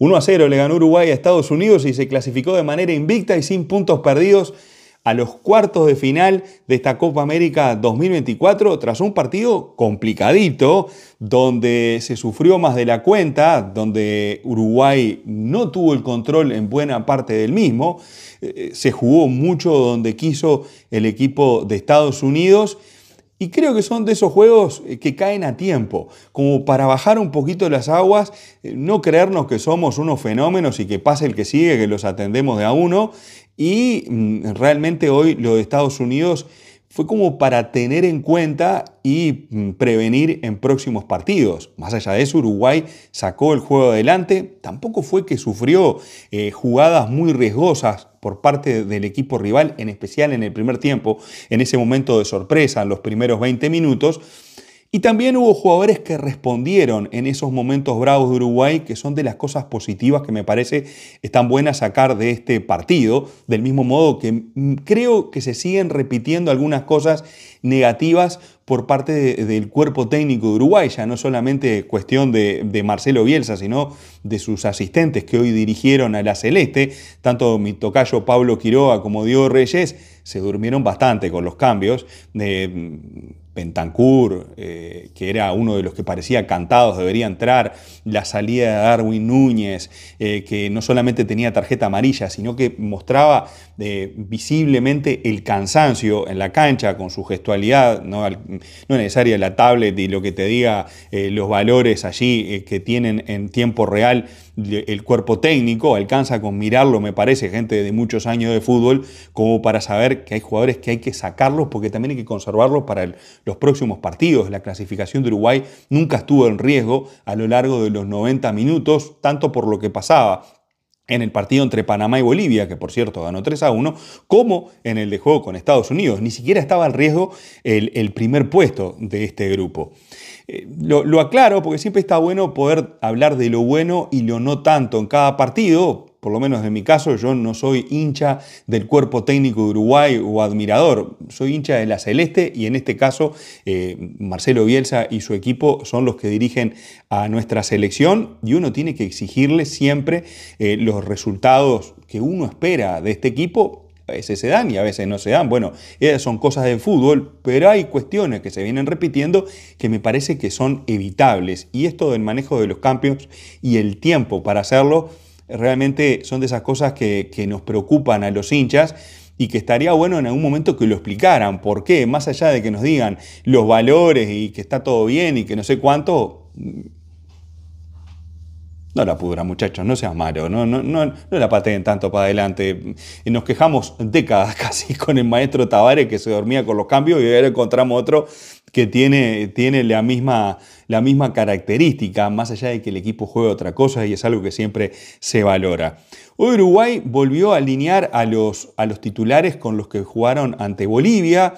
1 a 0 le ganó Uruguay a Estados Unidos y se clasificó de manera invicta y sin puntos perdidos a los cuartos de final de esta Copa América 2024 tras un partido complicadito donde se sufrió más de la cuenta, donde Uruguay no tuvo el control en buena parte del mismo, eh, eh, se jugó mucho donde quiso el equipo de Estados Unidos y creo que son de esos juegos eh, que caen a tiempo, como para bajar un poquito las aguas, eh, no creernos que somos unos fenómenos y que pase el que sigue, que los atendemos de a uno. Y mm, realmente hoy lo de Estados Unidos fue como para tener en cuenta y mm, prevenir en próximos partidos. Más allá de eso, Uruguay sacó el juego adelante, tampoco fue que sufrió eh, jugadas muy riesgosas por parte del equipo rival, en especial en el primer tiempo, en ese momento de sorpresa, en los primeros 20 minutos. Y también hubo jugadores que respondieron en esos momentos bravos de Uruguay, que son de las cosas positivas que me parece están buenas sacar de este partido, del mismo modo que mm, creo que se siguen repitiendo algunas cosas negativas por parte del cuerpo técnico de Uruguay, ya no solamente cuestión de, Marcelo Bielsa, sino de sus asistentes que hoy dirigieron a la Celeste, tanto mi tocayo Pablo Quiroga como Diego Reyes, se durmieron bastante con los cambios. Pentancur, eh, que era uno de los que parecía cantados, debería entrar, la salida de Darwin Núñez, eh, que no solamente tenía tarjeta amarilla, sino que mostraba eh, visiblemente el cansancio en la cancha con su gestualidad, no, no necesaria la tablet y lo que te diga los valores allí que tienen en tiempo real el cuerpo técnico, alcanza con mirarlo, me parece, gente de muchos años de fútbol, como para saber que hay jugadores que hay que sacarlos porque también hay que conservarlos para los próximos partidos. La clasificación de Uruguay nunca estuvo en riesgo a lo largo de los 90 minutos, tanto por lo que pasaba en el partido entre Panamá y Bolivia, que por cierto ganó 3 a 1, como en el de juego con Estados Unidos. Ni siquiera estaba al riesgo el, primer puesto de este grupo. Eh, lo, lo aclaro porque siempre está bueno poder hablar de lo bueno y lo no tanto en cada partido, por lo menos en mi caso, yo no soy hincha del cuerpo técnico de Uruguay o admirador, soy hincha de la Celeste y en este caso eh, Marcelo Bielsa y su equipo son los que dirigen a nuestra selección y uno tiene que exigirle siempre eh, los resultados que uno espera de este equipo a veces se dan y a veces no se dan. Bueno, son cosas de fútbol, pero hay cuestiones que se vienen repitiendo que me parece que son evitables. Y esto del manejo de los cambios y el tiempo para hacerlo realmente son de esas cosas que, nos preocupan a los hinchas y que estaría bueno en algún momento que lo explicaran. ¿Por qué? Más allá de que nos digan los valores y que está todo bien y que no sé cuánto, no la pudra, muchachos, no seas malo, no, no, no, no la pateen tanto para adelante. Nos quejamos décadas casi con el maestro Tavares que se dormía con los cambios y ahora encontramos otro que tiene, tiene la, misma, la misma característica, más allá de que el equipo juegue otra cosa y es algo que siempre se valora. Hoy Uruguay volvió a alinear a los, a los titulares con los que jugaron ante Bolivia.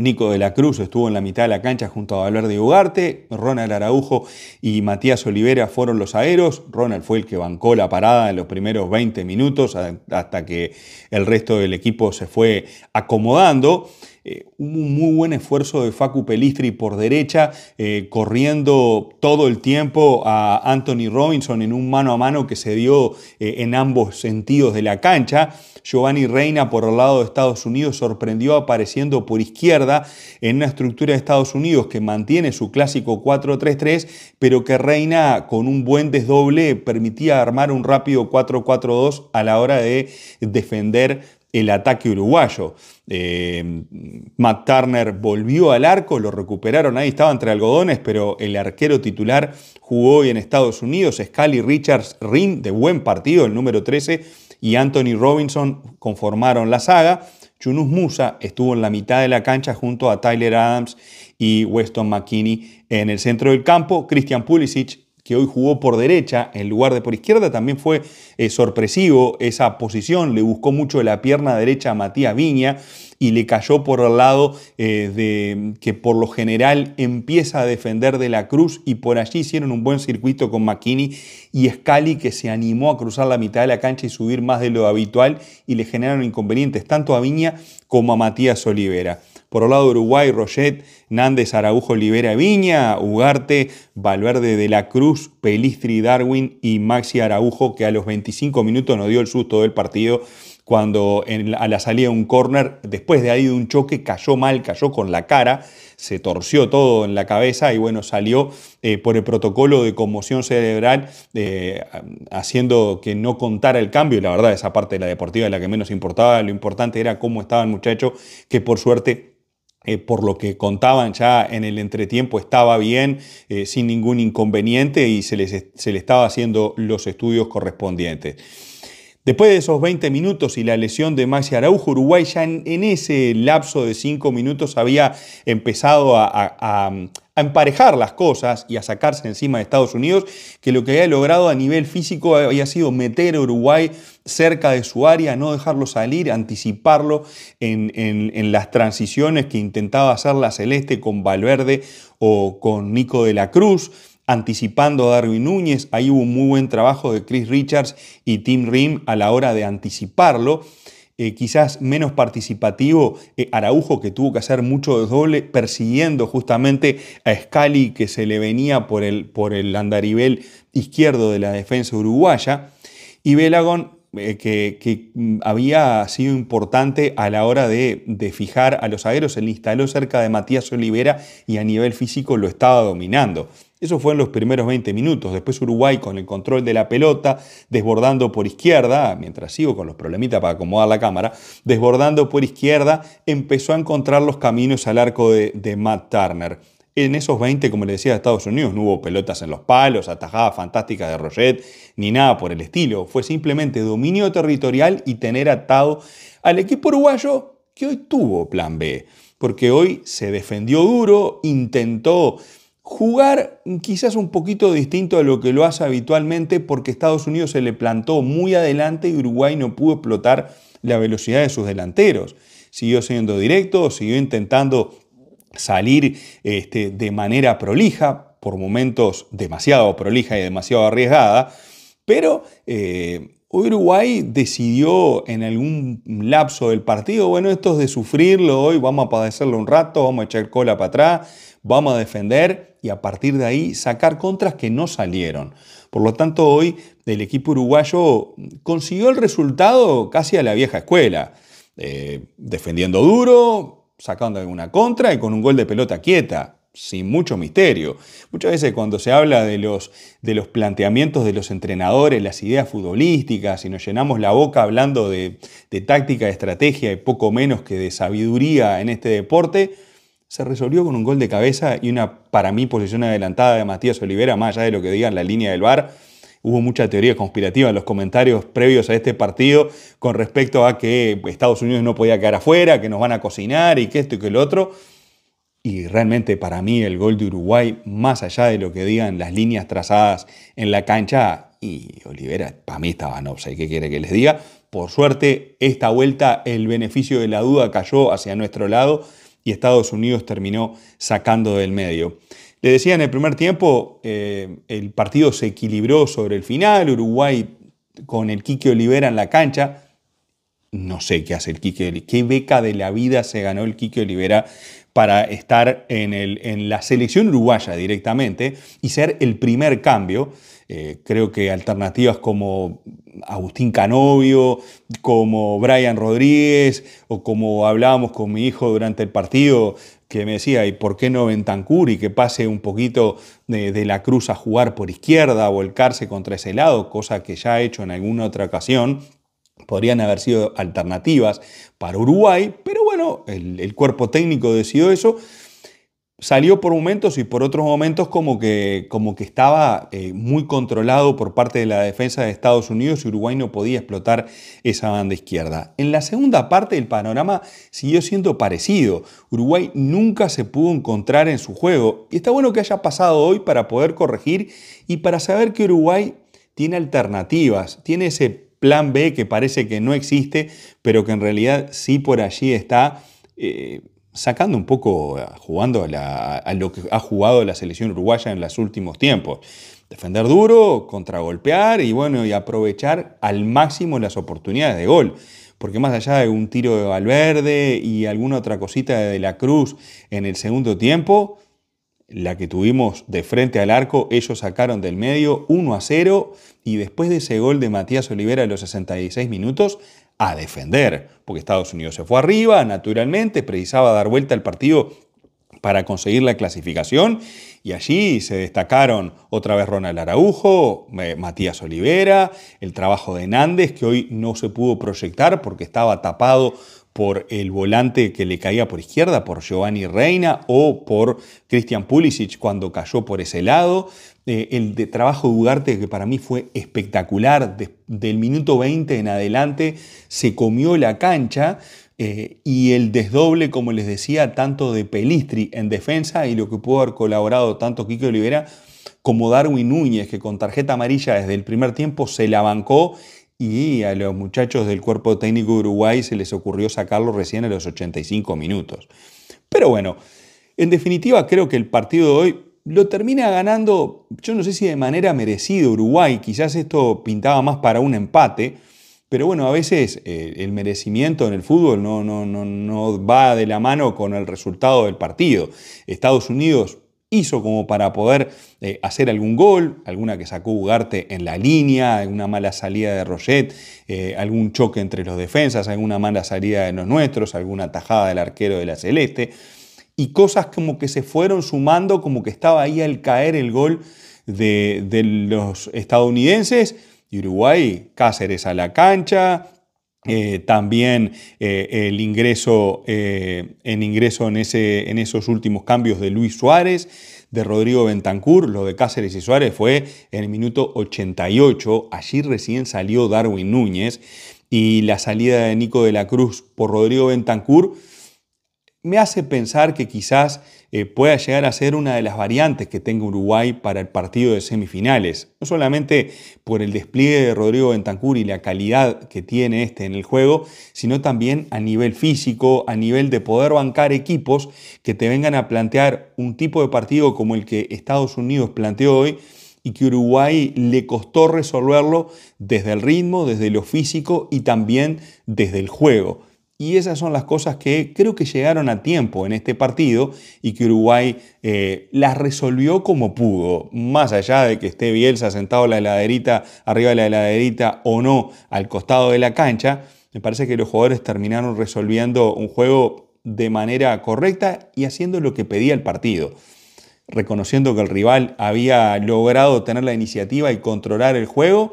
Nico de la Cruz estuvo en la mitad de la cancha junto a Valverde Ugarte, Ronald Araujo y Matías Olivera fueron los aeros, Ronald fue el que bancó la parada en los primeros 20 minutos hasta que el resto del equipo se fue acomodando eh, un muy buen esfuerzo de Facu Pelistri por derecha, eh, corriendo todo el tiempo a Anthony Robinson en un mano a mano que se dio eh, en ambos sentidos de la cancha. Giovanni Reina por el lado de Estados Unidos sorprendió apareciendo por izquierda en una estructura de Estados Unidos que mantiene su clásico 4-3-3, pero que Reina con un buen desdoble permitía armar un rápido 4-4-2 a la hora de defender el ataque uruguayo. Eh, Matt Turner volvió al arco, lo recuperaron ahí, estaba entre algodones, pero el arquero titular jugó hoy en Estados Unidos. Scali Richards rin de buen partido, el número 13, y Anthony Robinson conformaron la saga. chunus Musa estuvo en la mitad de la cancha junto a Tyler Adams y Weston McKinney en el centro del campo. Christian Pulisic que hoy jugó por derecha en lugar de por izquierda. También fue eh, sorpresivo esa posición, le buscó mucho de la pierna derecha a Matías Viña y le cayó por el lado eh, de que por lo general empieza a defender de la cruz y por allí hicieron un buen circuito con McKinney y Scali que se animó a cruzar la mitad de la cancha y subir más de lo habitual y le generaron inconvenientes tanto a Viña como a Matías Olivera. Por el lado Uruguay, Roget, Nández, Araujo, Libera, Viña, Ugarte, Valverde de la Cruz, Pelistri, Darwin y Maxi Araujo, que a los 25 minutos nos dio el susto del partido cuando a la salida de un córner, después de ahí de un choque, cayó mal, cayó con la cara, se torció todo en la cabeza y bueno, salió eh, por el protocolo de conmoción cerebral, eh, haciendo que no contara el cambio. la verdad, esa parte de la deportiva es la que menos importaba, lo importante era cómo estaba el muchacho, que por suerte eh, por lo que contaban ya en el entretiempo estaba bien, eh, sin ningún inconveniente y se, se le estaba haciendo los estudios correspondientes. Después de esos 20 minutos y la lesión de Maxi Araujo, Uruguay ya en, ese lapso de 5 minutos había empezado a a emparejar las cosas y a sacarse encima de Estados Unidos, que lo que había logrado a nivel físico había sido meter a Uruguay cerca de su área, no dejarlo salir, anticiparlo en, las transiciones que intentaba hacer la Celeste con Valverde o con Nico de la Cruz anticipando a Darwin Núñez. Ahí hubo un muy buen trabajo de Chris Richards y Tim Rim a la hora de anticiparlo. Eh, quizás menos participativo, eh, Araujo que tuvo que hacer mucho doble persiguiendo justamente a Scali que se le venía por el, por el andarivel izquierdo de la defensa uruguaya, y Belagón eh, que, mm, había sido importante a la hora de, fijar a los agueros, se le instaló cerca de Matías Olivera y a nivel físico lo estaba dominando. Eso fue en los primeros 20 minutos. Después Uruguay con el control de la pelota, desbordando por izquierda, mientras sigo con los problemitas para acomodar la cámara, desbordando por izquierda, empezó a encontrar los caminos al arco de, Matt Turner. En esos 20, como le decía, Estados Unidos no hubo pelotas en los palos, atajadas fantásticas de Roget, ni nada por el estilo. Fue simplemente dominio territorial y tener atado al equipo uruguayo que hoy tuvo plan B. Porque hoy se defendió duro, intentó Jugar quizás un poquito distinto a lo que lo hace habitualmente porque Estados Unidos se le plantó muy adelante y Uruguay no pudo explotar la velocidad de sus delanteros. Siguió siendo directo, siguió intentando salir este, de manera prolija, por momentos demasiado prolija y demasiado arriesgada, pero eh, Uruguay decidió en algún lapso del partido, bueno, esto es de sufrirlo hoy, vamos a padecerlo un rato, vamos a echar cola para atrás vamos a defender y a partir de ahí sacar contras que no salieron. Por lo tanto, hoy el equipo uruguayo consiguió el resultado casi a la vieja escuela, eh, defendiendo duro, sacando alguna contra y con un gol de pelota quieta, sin mucho misterio. Muchas veces cuando se habla de los, de los planteamientos de los entrenadores, las ideas futbolísticas, y nos llenamos la boca hablando de, de táctica, de estrategia y poco menos que de sabiduría en este deporte, se resolvió con un gol de cabeza y una, para mí, posición adelantada de Matías Olivera, más allá de lo que digan la línea del bar Hubo mucha teoría conspirativa en los comentarios previos a este partido con respecto a que Estados Unidos no podía quedar afuera, que nos van a cocinar y que esto y que el otro. Y realmente para mí el gol de Uruguay, más allá de lo que digan las líneas trazadas en la cancha, y Olivera, para mí estaba no sé qué quiere que les diga. Por suerte, esta vuelta el beneficio de la duda cayó hacia nuestro lado y Estados Unidos terminó sacando del medio. Le decía en el primer tiempo, eh, el partido se equilibró sobre el final, Uruguay con el Quique Olivera en la cancha. No sé qué hace el Quique, qué beca de la vida se ganó el Quique Olivera para estar en, el, en la selección uruguaya directamente y ser el primer cambio. Eh, creo que alternativas como Agustín Canovio, como Brian Rodríguez, o como hablábamos con mi hijo durante el partido, que me decía, ¿y por qué no Bentancur y que pase un poquito de, la cruz a jugar por izquierda, volcarse contra ese lado, cosa que ya ha hecho en alguna otra ocasión? Podrían haber sido alternativas para Uruguay, pero bueno, el, el cuerpo técnico decidió eso salió por momentos y por otros momentos como que, como que estaba eh, muy controlado por parte de la defensa de Estados Unidos y Uruguay no podía explotar esa banda izquierda. En la segunda parte el panorama siguió siendo parecido. Uruguay nunca se pudo encontrar en su juego y está bueno que haya pasado hoy para poder corregir y para saber que Uruguay tiene alternativas, tiene ese plan B que parece que no existe, pero que en realidad sí por allí está. Eh, sacando un poco, eh, jugando a, lo que ha jugado la selección uruguaya en los últimos tiempos. Defender duro, contragolpear y bueno, y aprovechar al máximo las oportunidades de gol. Porque más allá de un tiro de Valverde y alguna otra cosita de, de la Cruz en el segundo tiempo, la que tuvimos de frente al arco, ellos sacaron del medio 1 a 0 y después de ese gol de Matías Olivera a los 66 minutos, a defender, porque Estados Unidos se fue arriba, naturalmente, precisaba dar vuelta al partido para conseguir la clasificación y allí se destacaron otra vez Ronald Araujo, eh, Matías Olivera, el trabajo de Hernández que hoy no se pudo proyectar porque estaba tapado por el volante que le caía por izquierda, por Giovanni Reina o por Christian Pulisic cuando cayó por ese lado. Eh, el trabajo de Ugarte, que para mí fue espectacular, del minuto 20 en adelante se comió la cancha. Eh, y el desdoble, como les decía, tanto de Pelistri en defensa y lo que pudo haber colaborado tanto Quique Olivera como Darwin Núñez, que con tarjeta amarilla desde el primer tiempo se la bancó y a los muchachos del cuerpo técnico de Uruguay se les ocurrió sacarlo recién a los 85 minutos. Pero bueno, en definitiva creo que el partido de hoy lo termina ganando, yo no sé si de manera merecida Uruguay, quizás esto pintaba más para un empate, pero bueno, a veces eh, el merecimiento en el fútbol no, no va de la mano con el resultado del partido. Estados Unidos hizo como para poder eh, hacer algún gol, alguna que sacó Ugarte en la línea, alguna mala salida de Roget, eh, algún choque entre los defensas, alguna mala salida de los nuestros, alguna tajada del arquero de la Celeste, y cosas como que se fueron sumando, como que estaba ahí al caer el gol de, los estadounidenses, y Uruguay, Cáceres a la cancha, eh, también eh, el ingreso, eh, en, ingreso en, en esos últimos cambios de Luis Suárez, de Rodrigo Bentancur, lo de Cáceres y Suárez fue en el minuto 88, allí recién salió Darwin Núñez y la salida de Nico de la Cruz por Rodrigo Bentancur me hace pensar que quizás eh, pueda llegar a ser una de las variantes que tenga Uruguay para el partido de semifinales. No solamente por el despliegue de Rodrigo Bentancur y la calidad que tiene este en el juego, sino también a nivel físico, a nivel de poder bancar equipos que te vengan a plantear un tipo de partido como el que Estados Unidos planteó hoy y que Uruguay le costó resolverlo desde el ritmo, desde lo físico y también desde el juego. Y esas son las cosas que creo que llegaron a tiempo en este partido y que Uruguay eh, las resolvió como pudo. Más allá de que esté Bielsa sentado la heladerita, arriba de la heladerita o no, al costado de la cancha, me parece que los jugadores terminaron resolviendo un juego de manera correcta y haciendo lo que pedía el partido. Reconociendo que el rival había logrado tener la iniciativa y controlar el juego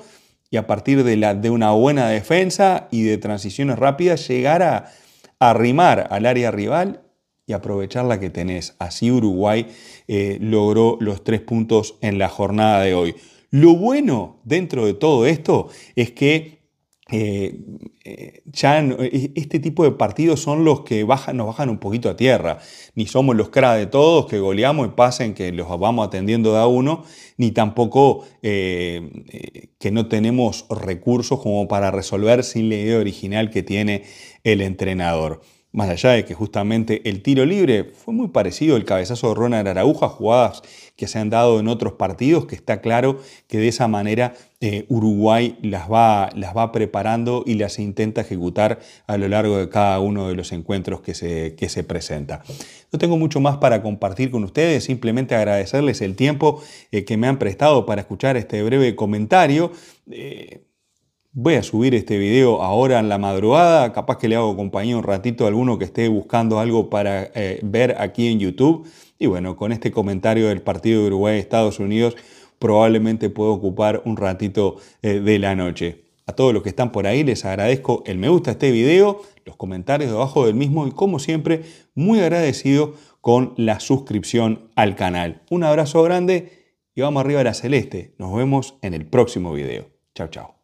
y a partir de, la, de una buena defensa y de transiciones rápidas llegar a arrimar al área rival y aprovechar la que tenés. Así Uruguay eh, logró los tres puntos en la jornada de hoy. Lo bueno dentro de todo esto es que eh, ya e, este tipo de partidos son los que nos bajan un poquito a tierra. Ni somos los cra de todos que goleamos y pasen que los vamos atendiendo de a uno, ni tampoco eh, eh, que no tenemos recursos como para resolver sin la idea original que tiene el entrenador. Más allá de que justamente el tiro libre fue muy parecido al cabezazo de Ronald Araúja, jugadas que se han dado en otros partidos, que está claro que de esa manera eh, Uruguay las va, las va preparando y las intenta ejecutar a lo largo de cada uno de los encuentros que se, se presenta. No tengo mucho más para compartir con ustedes, simplemente agradecerles el tiempo eh, que me han prestado para escuchar este breve comentario. Eh, voy a subir este video ahora en la madrugada, capaz que le hago compañía un ratito a alguno que esté buscando algo para ver aquí en YouTube. Y bueno, con este comentario del partido de Uruguay-Estados Unidos, probablemente puedo ocupar un ratito eh, de la noche. A todos los que están por ahí les agradezco el me gusta a este video, los comentarios debajo del mismo y como siempre muy agradecido con la suscripción al canal. Un abrazo grande y vamos arriba a la celeste. Nos vemos en el próximo video. Chao, chao.